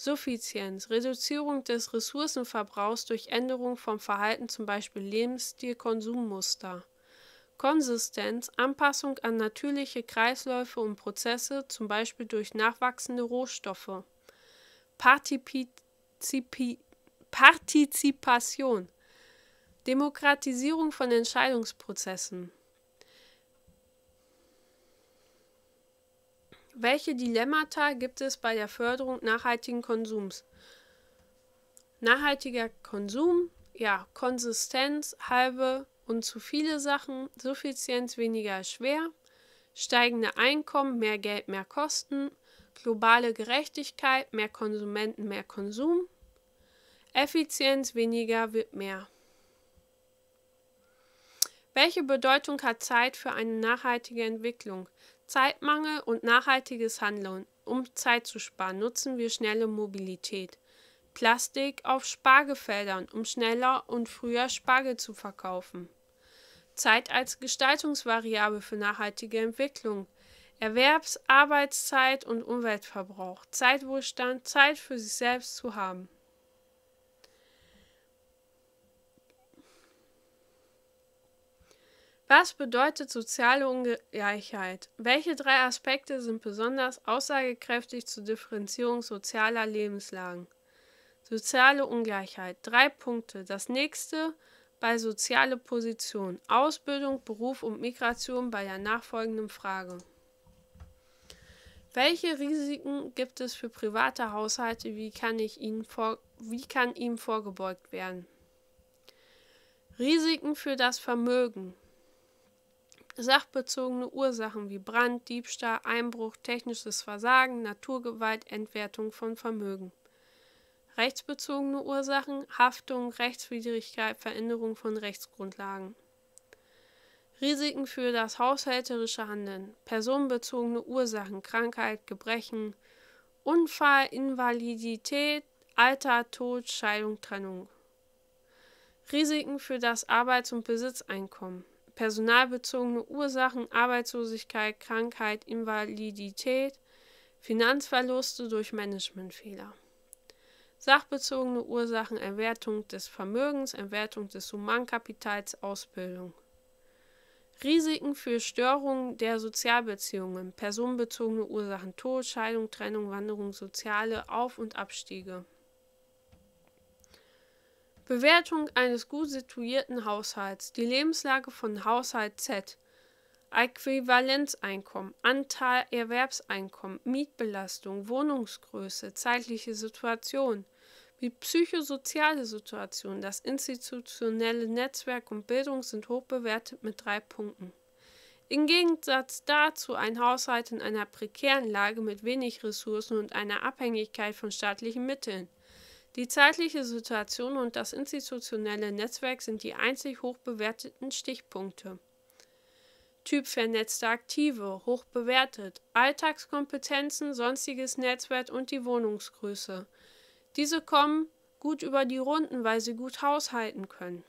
Suffizienz, Reduzierung des Ressourcenverbrauchs durch Änderung vom Verhalten, zum Beispiel Lebensstil, Konsummuster. Konsistenz, Anpassung an natürliche Kreisläufe und Prozesse, zum Beispiel durch nachwachsende Rohstoffe. Partizipi Partizipation, Demokratisierung von Entscheidungsprozessen. Welche Dilemmata gibt es bei der Förderung nachhaltigen Konsums? Nachhaltiger Konsum, ja, Konsistenz, halbe und zu viele Sachen, Suffizienz weniger schwer, steigende Einkommen, mehr Geld, mehr Kosten, globale Gerechtigkeit, mehr Konsumenten, mehr Konsum, Effizienz, weniger wird mehr. Welche Bedeutung hat Zeit für eine nachhaltige Entwicklung? Zeitmangel und nachhaltiges Handeln. Um Zeit zu sparen, nutzen wir schnelle Mobilität. Plastik auf Spargefeldern, um schneller und früher Spargel zu verkaufen. Zeit als Gestaltungsvariable für nachhaltige Entwicklung. Erwerbs-, Arbeitszeit und Umweltverbrauch. Zeitwohlstand, Zeit für sich selbst zu haben. Was bedeutet soziale Ungleichheit? Welche drei Aspekte sind besonders aussagekräftig zur Differenzierung sozialer Lebenslagen? Soziale Ungleichheit. Drei Punkte. Das nächste bei soziale Position. Ausbildung, Beruf und Migration bei der nachfolgenden Frage. Welche Risiken gibt es für private Haushalte? Wie kann, ich ihnen vor, wie kann ihm vorgebeugt werden? Risiken für das Vermögen. Sachbezogene Ursachen wie Brand, Diebstahl, Einbruch, technisches Versagen, Naturgewalt, Entwertung von Vermögen. Rechtsbezogene Ursachen Haftung, Rechtswidrigkeit, Veränderung von Rechtsgrundlagen. Risiken für das haushälterische Handeln, personenbezogene Ursachen, Krankheit, Gebrechen, Unfall, Invalidität, Alter, Tod, Scheidung, Trennung. Risiken für das Arbeits- und Besitzeinkommen personalbezogene Ursachen, Arbeitslosigkeit, Krankheit, Invalidität, Finanzverluste durch Managementfehler. Sachbezogene Ursachen, Erwertung des Vermögens, Erwertung des Humankapitals, Ausbildung. Risiken für Störungen der Sozialbeziehungen, personenbezogene Ursachen, Tod, Scheidung, Trennung, Wanderung, soziale Auf- und Abstiege. Bewertung eines gut situierten Haushalts, die Lebenslage von Haushalt Z, Äquivalenzeinkommen, Anteil Erwerbseinkommen, Mietbelastung, Wohnungsgröße, zeitliche Situation, die psychosoziale Situation, das institutionelle Netzwerk und Bildung sind hoch bewertet mit drei Punkten. Im Gegensatz dazu ein Haushalt in einer prekären Lage mit wenig Ressourcen und einer Abhängigkeit von staatlichen Mitteln. Die zeitliche Situation und das institutionelle Netzwerk sind die einzig hoch bewerteten Stichpunkte. Typ vernetzte Aktive, hoch bewertet, Alltagskompetenzen, sonstiges Netzwerk und die Wohnungsgröße. Diese kommen gut über die Runden, weil sie gut haushalten können.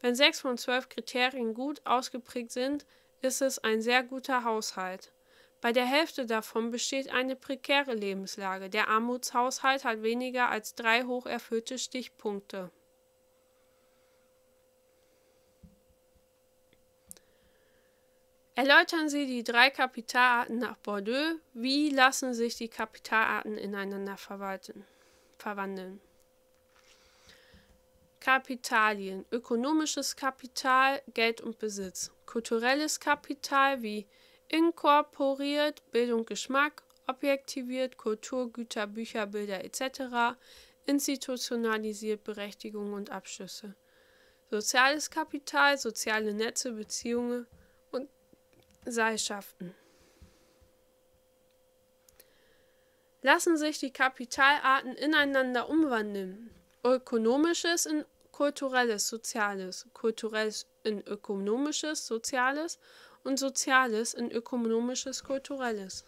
Wenn sechs von zwölf Kriterien gut ausgeprägt sind, ist es ein sehr guter Haushalt. Bei der Hälfte davon besteht eine prekäre Lebenslage. Der Armutshaushalt hat weniger als drei hoch erfüllte Stichpunkte. Erläutern Sie die drei Kapitalarten nach Bordeaux. Wie lassen sich die Kapitalarten ineinander verwandeln? Kapitalien, ökonomisches Kapital, Geld und Besitz, kulturelles Kapital wie inkorporiert Bildung, Geschmack, objektiviert Kultur, Güter, Bücher, Bilder etc., institutionalisiert Berechtigungen und Abschlüsse. Soziales Kapital, soziale Netze, Beziehungen und Seilschaften. Lassen sich die Kapitalarten ineinander umwandeln. Ökonomisches in kulturelles, soziales, kulturelles in ökonomisches, soziales und Soziales in ökonomisches, kulturelles.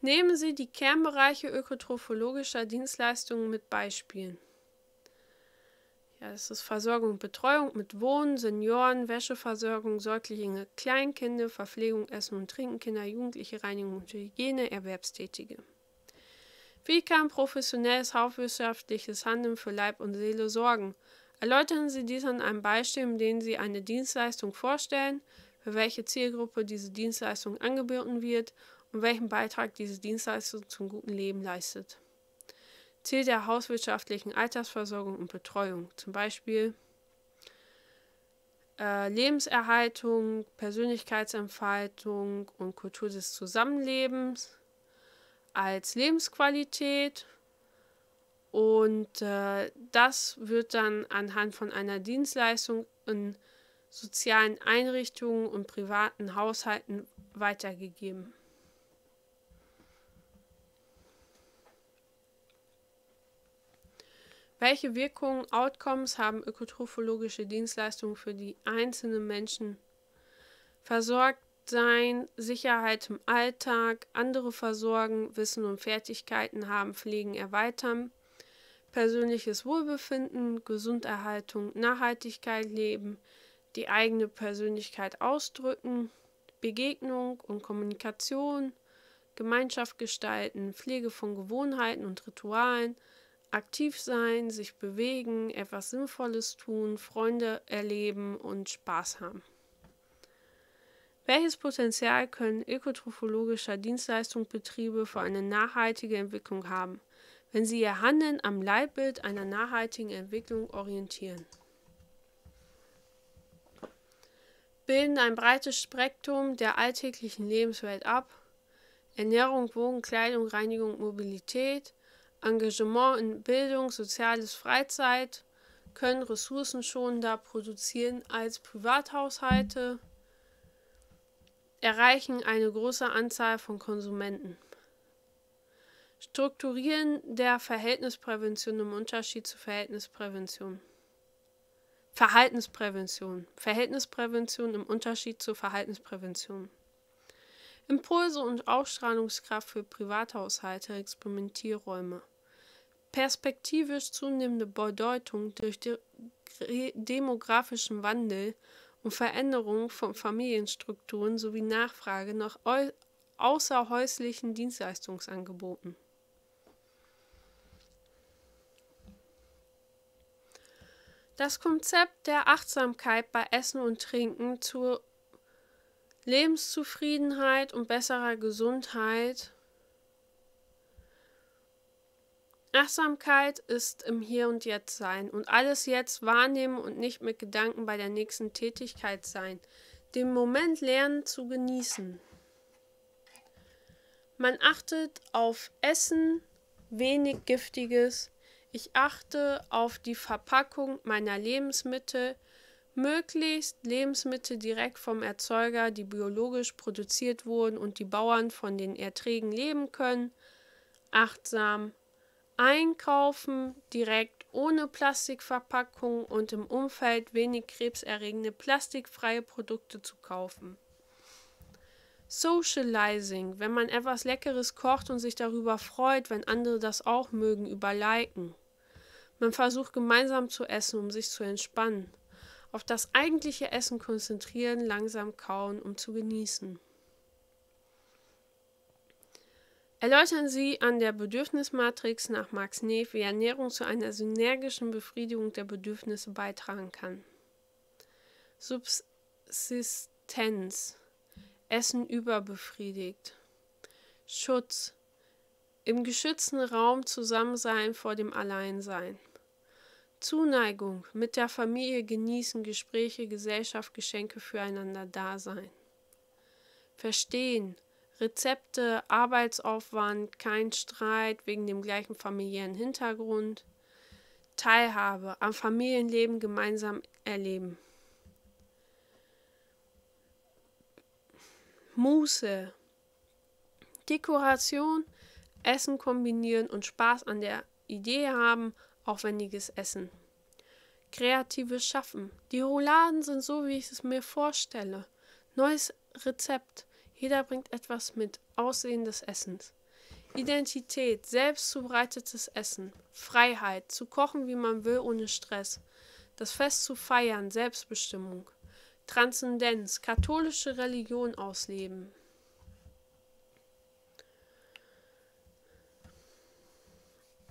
Nehmen Sie die Kernbereiche ökotrophologischer Dienstleistungen mit Beispielen. Ja, das ist Versorgung, Betreuung mit Wohnen, Senioren, Wäscheversorgung, Säuglinge, Kleinkinder, Verpflegung, Essen und Trinken, Kinder, Jugendliche, Reinigung und Hygiene, Erwerbstätige. Wie kann professionelles hauptwirtschaftliches Handeln für Leib und Seele sorgen? Erläutern Sie dies an einem Beispiel, in dem Sie eine Dienstleistung vorstellen, für welche Zielgruppe diese Dienstleistung angeboten wird und welchen Beitrag diese Dienstleistung zum guten Leben leistet. Ziel der hauswirtschaftlichen Altersversorgung und Betreuung, zum Beispiel äh, Lebenserhaltung, Persönlichkeitsentfaltung und Kultur des Zusammenlebens als Lebensqualität und äh, das wird dann anhand von einer Dienstleistung in sozialen Einrichtungen und privaten Haushalten weitergegeben. Welche Wirkungen, Outcomes haben ökotrophologische Dienstleistungen für die einzelnen Menschen? Versorgt sein, Sicherheit im Alltag, andere versorgen, Wissen und Fertigkeiten haben, pflegen, erweitern, persönliches Wohlbefinden, Gesunderhaltung, Nachhaltigkeit leben, die eigene Persönlichkeit ausdrücken, Begegnung und Kommunikation, Gemeinschaft gestalten, Pflege von Gewohnheiten und Ritualen, aktiv sein, sich bewegen, etwas Sinnvolles tun, Freunde erleben und Spaß haben. Welches Potenzial können ökotrophologischer Dienstleistungsbetriebe für eine nachhaltige Entwicklung haben? wenn sie ihr Handeln am Leitbild einer nachhaltigen Entwicklung orientieren. Bilden ein breites Spektrum der alltäglichen Lebenswelt ab. Ernährung, Wohnen, Kleidung, Reinigung, Mobilität, Engagement in Bildung, soziales Freizeit können ressourcenschonender produzieren als Privathaushalte, erreichen eine große Anzahl von Konsumenten. Strukturieren der Verhältnisprävention im Unterschied zu Verhältnisprävention. Verhaltensprävention. Verhältnisprävention im Unterschied zu Verhaltensprävention. Impulse und Ausstrahlungskraft für Privathaushalte, Experimentierräume. Perspektivisch zunehmende Bedeutung durch de demografischen Wandel und Veränderung von Familienstrukturen sowie Nachfrage nach außerhäuslichen Dienstleistungsangeboten. Das Konzept der Achtsamkeit bei Essen und Trinken zur Lebenszufriedenheit und besserer Gesundheit. Achtsamkeit ist im Hier und Jetzt sein und alles jetzt wahrnehmen und nicht mit Gedanken bei der nächsten Tätigkeit sein. Den Moment lernen zu genießen. Man achtet auf Essen, wenig Giftiges, ich achte auf die Verpackung meiner Lebensmittel, möglichst Lebensmittel direkt vom Erzeuger, die biologisch produziert wurden und die Bauern von den Erträgen leben können. Achtsam einkaufen, direkt ohne Plastikverpackung und im Umfeld wenig krebserregende plastikfreie Produkte zu kaufen. Socializing, wenn man etwas Leckeres kocht und sich darüber freut, wenn andere das auch mögen, über Liken. Man versucht gemeinsam zu essen, um sich zu entspannen. Auf das eigentliche Essen konzentrieren, langsam kauen, um zu genießen. Erläutern Sie an der Bedürfnismatrix nach Max Neff, wie Ernährung zu einer synergischen Befriedigung der Bedürfnisse beitragen kann. Subsistenz. Essen überbefriedigt. Schutz im geschützten Raum zusammen sein vor dem Alleinsein. Zuneigung mit der Familie genießen, Gespräche, Gesellschaft, Geschenke füreinander da sein. Verstehen, Rezepte, Arbeitsaufwand, kein Streit wegen dem gleichen familiären Hintergrund. Teilhabe am Familienleben gemeinsam erleben. Muße, Dekoration Essen kombinieren und Spaß an der Idee haben, aufwendiges Essen. Kreatives Schaffen. Die Rouladen sind so, wie ich es mir vorstelle. Neues Rezept. Jeder bringt etwas mit. Aussehen des Essens. Identität. Selbst zubereitetes Essen. Freiheit. Zu kochen, wie man will, ohne Stress. Das Fest zu feiern. Selbstbestimmung. Transzendenz. Katholische Religion ausleben.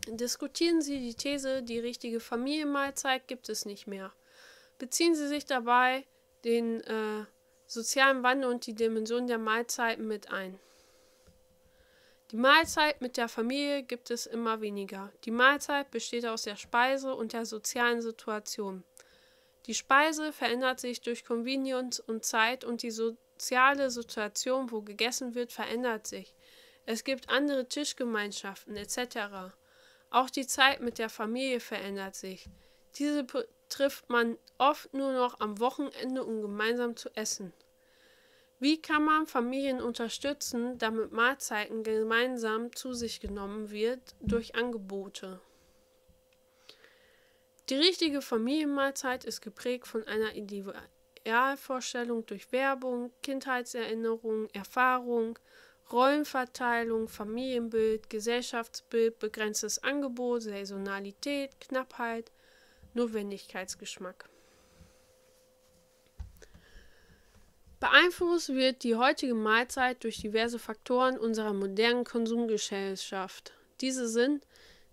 Diskutieren Sie die These, die richtige Familienmahlzeit gibt es nicht mehr. Beziehen Sie sich dabei den äh, sozialen Wandel und die Dimension der Mahlzeiten mit ein. Die Mahlzeit mit der Familie gibt es immer weniger. Die Mahlzeit besteht aus der Speise und der sozialen Situation. Die Speise verändert sich durch Convenience und Zeit und die soziale Situation, wo gegessen wird, verändert sich. Es gibt andere Tischgemeinschaften etc. Auch die Zeit mit der Familie verändert sich. Diese trifft man oft nur noch am Wochenende, um gemeinsam zu essen. Wie kann man Familien unterstützen, damit Mahlzeiten gemeinsam zu sich genommen wird durch Angebote? Die richtige Familienmahlzeit ist geprägt von einer Idealvorstellung durch Werbung, Kindheitserinnerungen, Erfahrung, Rollenverteilung, Familienbild, Gesellschaftsbild, begrenztes Angebot, Saisonalität, Knappheit, Notwendigkeitsgeschmack. Beeinflusst wird die heutige Mahlzeit durch diverse Faktoren unserer modernen Konsumgesellschaft. Diese sind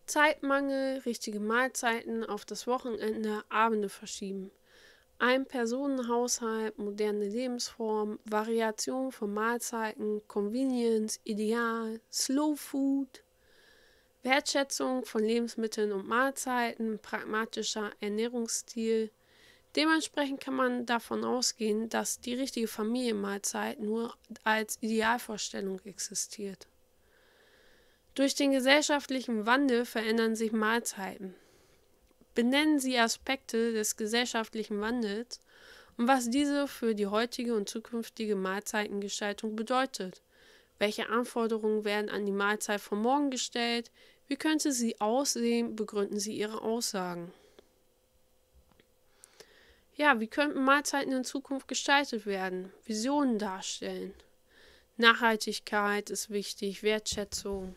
Zeitmangel, richtige Mahlzeiten auf das Wochenende, Abende verschieben. Ein Personenhaushalt, moderne Lebensform, Variation von Mahlzeiten, Convenience, Ideal, Slow Food, Wertschätzung von Lebensmitteln und Mahlzeiten, pragmatischer Ernährungsstil. Dementsprechend kann man davon ausgehen, dass die richtige Familienmahlzeit nur als Idealvorstellung existiert. Durch den gesellschaftlichen Wandel verändern sich Mahlzeiten benennen sie Aspekte des gesellschaftlichen Wandels und was diese für die heutige und zukünftige Mahlzeitengestaltung bedeutet. Welche Anforderungen werden an die Mahlzeit von morgen gestellt? Wie könnte sie aussehen? Begründen sie ihre Aussagen. Ja, wie könnten Mahlzeiten in Zukunft gestaltet werden? Visionen darstellen. Nachhaltigkeit ist wichtig, Wertschätzung,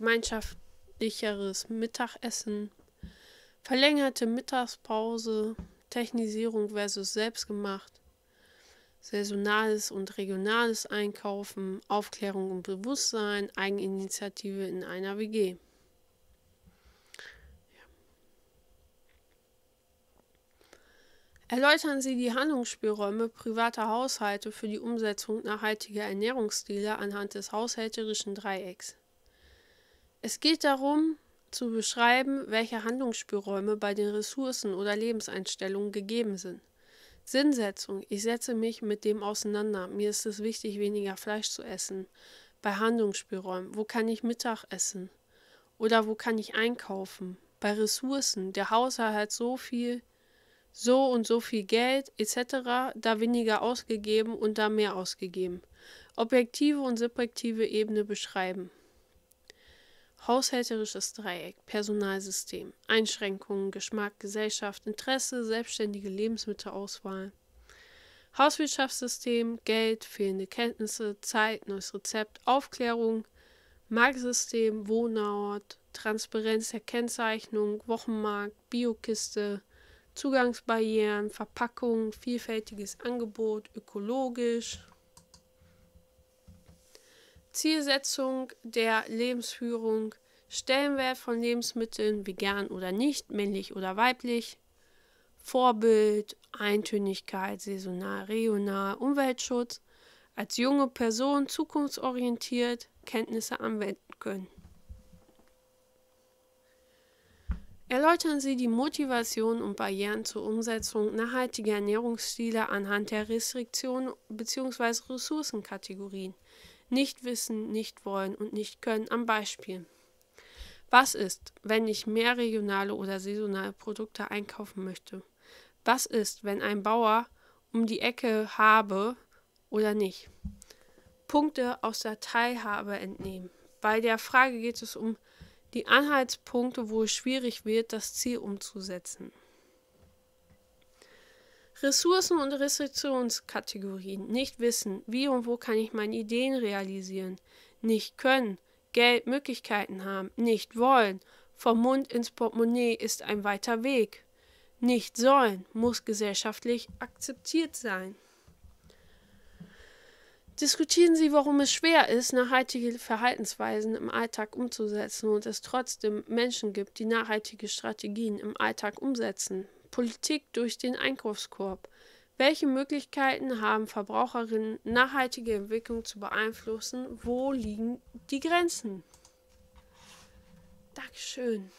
Gemeinschaft gemütlicheres Mittagessen, verlängerte Mittagspause, Technisierung versus selbstgemacht, saisonales und regionales Einkaufen, Aufklärung und Bewusstsein, Eigeninitiative in einer WG. Erläutern Sie die Handlungsspielräume privater Haushalte für die Umsetzung nachhaltiger Ernährungsstile anhand des haushälterischen Dreiecks. Es geht darum, zu beschreiben, welche Handlungsspielräume bei den Ressourcen oder Lebenseinstellungen gegeben sind. Sinnsetzung. Ich setze mich mit dem auseinander. Mir ist es wichtig, weniger Fleisch zu essen. Bei Handlungsspielräumen. Wo kann ich Mittag essen? Oder wo kann ich einkaufen? Bei Ressourcen. Der Haushalt hat so viel, so und so viel Geld etc. Da weniger ausgegeben und da mehr ausgegeben. Objektive und subjektive Ebene beschreiben. Haushälterisches Dreieck, Personalsystem, Einschränkungen, Geschmack, Gesellschaft, Interesse, selbstständige Lebensmittelauswahl. Hauswirtschaftssystem, Geld, fehlende Kenntnisse, Zeit, neues Rezept, Aufklärung, Marktsystem, Wohnort, Transparenz der Kennzeichnung, Wochenmarkt, Biokiste, Zugangsbarrieren, Verpackung, vielfältiges Angebot, ökologisch, Zielsetzung der Lebensführung, Stellenwert von Lebensmitteln, vegan oder nicht, männlich oder weiblich, Vorbild, Eintönigkeit, saisonal, regional, Umweltschutz, als junge Person zukunftsorientiert Kenntnisse anwenden können. Erläutern Sie die Motivation und Barrieren zur Umsetzung nachhaltiger Ernährungsstile anhand der Restriktionen bzw. Ressourcenkategorien – nicht wissen, nicht wollen und nicht können am Beispiel. Was ist, wenn ich mehr regionale oder saisonale Produkte einkaufen möchte? Was ist, wenn ein Bauer um die Ecke habe oder nicht? Punkte aus der Teilhabe entnehmen. Bei der Frage geht es um die Anhaltspunkte, wo es schwierig wird, das Ziel umzusetzen. Ressourcen und Restriktionskategorien. Nicht wissen, wie und wo kann ich meine Ideen realisieren. Nicht können, Geld, Möglichkeiten haben, nicht wollen. Vom Mund ins Portemonnaie ist ein weiter Weg. Nicht sollen muss gesellschaftlich akzeptiert sein. Diskutieren Sie, warum es schwer ist, nachhaltige Verhaltensweisen im Alltag umzusetzen und es trotzdem Menschen gibt, die nachhaltige Strategien im Alltag umsetzen. Politik durch den Einkaufskorb. Welche Möglichkeiten haben Verbraucherinnen, nachhaltige Entwicklung zu beeinflussen? Wo liegen die Grenzen? Dankeschön.